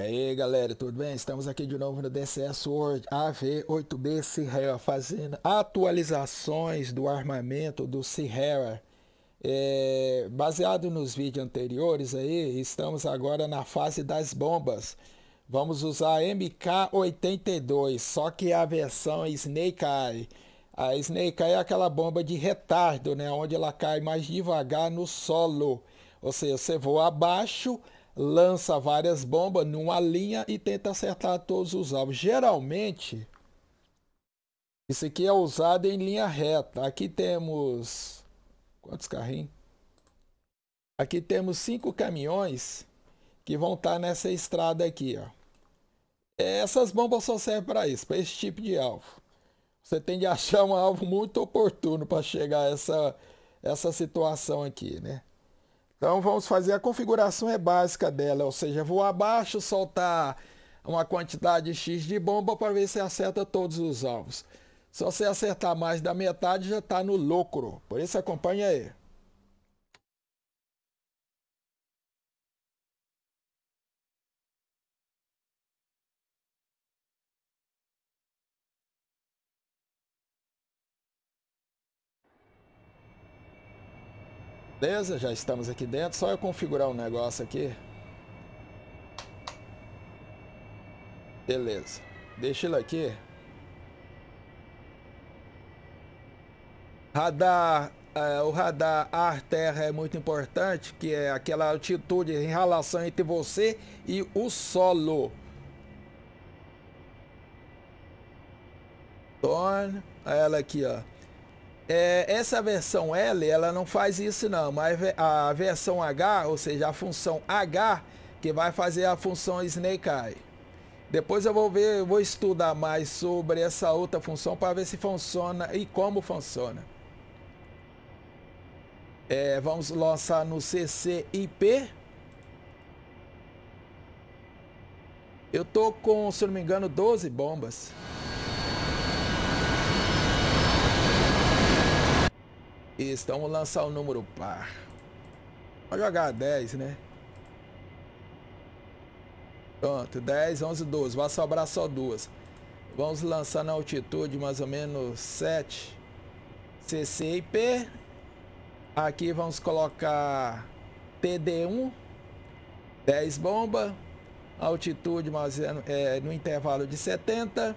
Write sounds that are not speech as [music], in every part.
E aí galera, tudo bem? Estamos aqui de novo no DCS World AV8B Sierra fazendo atualizações do armamento do Sierra é, Baseado nos vídeos anteriores aí, estamos agora na fase das bombas Vamos usar MK82, só que a versão Snake Eye A Snake Eye é aquela bomba de retardo, né? Onde ela cai mais devagar no solo Ou seja, você voa abaixo lança várias bombas numa linha e tenta acertar todos os alvos. Geralmente, isso aqui é usado em linha reta. Aqui temos... Quantos carrinhos? Aqui temos cinco caminhões que vão estar tá nessa estrada aqui. Ó. Essas bombas só servem para isso, para esse tipo de alvo. Você tem de [laughs] achar um alvo muito oportuno para chegar a essa, essa situação aqui, né? Então vamos fazer a configuração é básica dela, ou seja, vou abaixo, soltar uma quantidade X de bomba para ver se acerta todos os alvos. Só se acertar mais da metade já está no lucro. Por isso acompanha aí. Beleza, já estamos aqui dentro. Só eu configurar o um negócio aqui. Beleza. Deixa ele aqui. Radar. É, o radar ar-terra é muito importante, que é aquela altitude em relação entre você e o solo. Torne ela aqui, ó. É, essa versão L, ela não faz isso não, mas a versão H, ou seja, a função H, que vai fazer a função Snake Eye. Depois eu vou ver, eu vou estudar mais sobre essa outra função para ver se funciona e como funciona. É, vamos lançar no CCIP. Eu tô com, se não me engano, 12 bombas. Isso, então vamos lançar o número par. Vou jogar 10, né? Pronto, 10, 11, 12. Vai sobrar só duas. Vamos lançar na altitude mais ou menos 7. CC e P. Aqui vamos colocar TD1. 10 bomba. Altitude mais é, no intervalo de 70.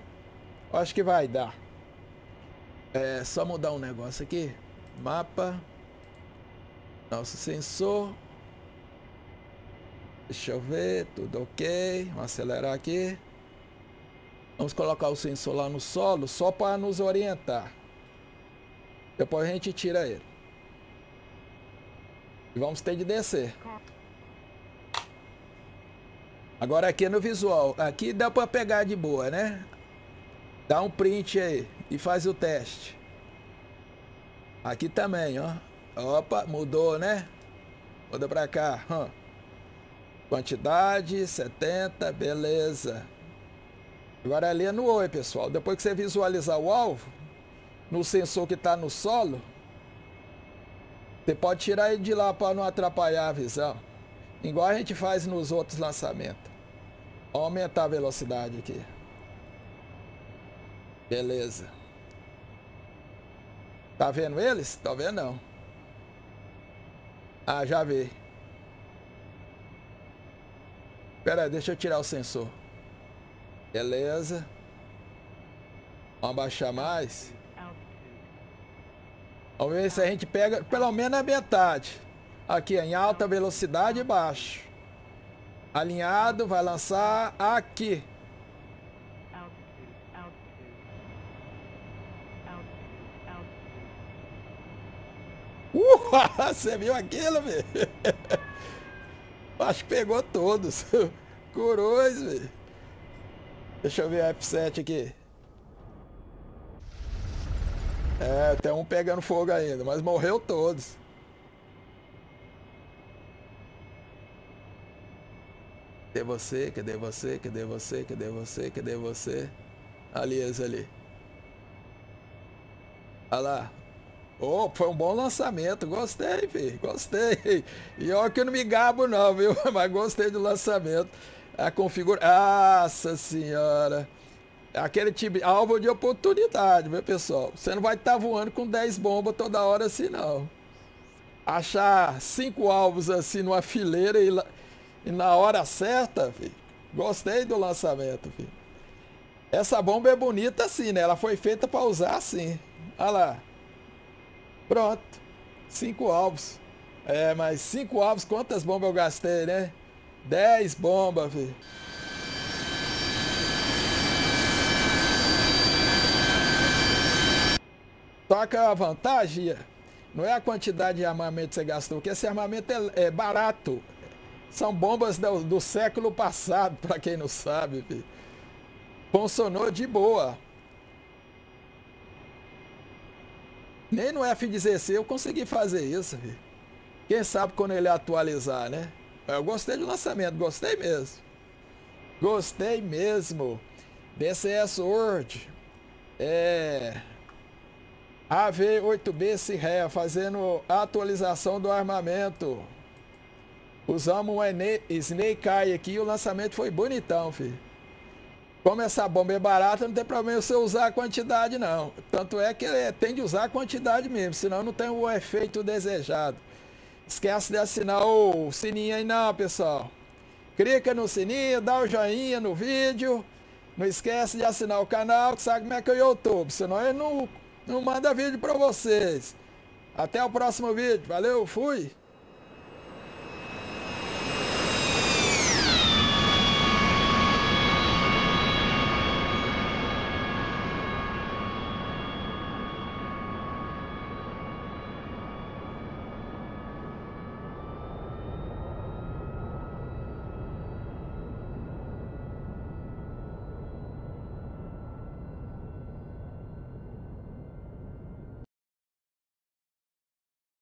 Acho que vai dar. É só mudar um negócio aqui. Mapa. Nosso sensor. Deixa eu ver, tudo ok. Vamos acelerar aqui. Vamos colocar o sensor lá no solo, só para nos orientar. Depois a gente tira ele. E vamos ter de descer. Agora aqui é no visual. Aqui dá para pegar de boa, né? Dá um print aí e faz o teste. Aqui também, ó. Opa, mudou, né? Muda pra cá. Hum. Quantidade, 70, beleza. Agora ali é no oi, pessoal. Depois que você visualizar o alvo, no sensor que está no solo, você pode tirar ele de lá para não atrapalhar a visão. Igual a gente faz nos outros lançamentos. Vou aumentar a velocidade aqui. Beleza. Tá vendo eles? Tá vendo não. Ah, já vi. Pera aí, deixa eu tirar o sensor. Beleza. Vamos abaixar mais. Vamos ver se a gente pega pelo menos a metade. Aqui, em alta velocidade e baixo. Alinhado, vai lançar aqui. [laughs] Você viu aquilo, velho? Acho que pegou todos. [laughs] Curões, velho. Deixa eu ver a F7 aqui. É, tem um pegando fogo ainda, mas morreu todos. Cadê você? Cadê você? Cadê você? Cadê você? Cadê você? Ali, esse ali. Olha lá, Oh, foi um bom lançamento. Gostei, filho. Gostei. E ó que eu não me gabo não, viu? [laughs] Mas gostei do lançamento. A configuração. Nossa senhora. Aquele time alvo de oportunidade, viu pessoal. Você não vai estar tá voando com 10 bombas toda hora assim, não. Achar cinco alvos assim numa fileira e, e na hora certa, filho. Gostei do lançamento, filho. Essa bomba é bonita assim, né? Ela foi feita para usar assim. Olha lá. Pronto. Cinco alvos. É, mas cinco alvos, quantas bombas eu gastei, né? Dez bombas, filho. Toca a vantagem, não é a quantidade de armamento que você gastou, porque esse armamento é, é barato. São bombas do, do século passado, [laughs] para quem não sabe. Funcionou de boa. Nem no F-16 eu consegui fazer isso, filho. Quem sabe quando ele atualizar, né? Eu gostei do lançamento, gostei mesmo. Gostei mesmo. BCS World, É... AV-8B Sirré fazendo atualização do armamento. Usamos um Snake Eye aqui e o lançamento foi bonitão, filho. Como essa bomba é barata, não tem problema você usar a quantidade, não. Tanto é que é, tem de usar a quantidade mesmo, senão não tem o efeito desejado. Esquece de assinar o sininho aí não, pessoal. Clica no sininho, dá o joinha no vídeo. Não esquece de assinar o canal, que sabe como é que é o YouTube, senão ele não, não manda vídeo para vocês. Até o próximo vídeo. Valeu, fui!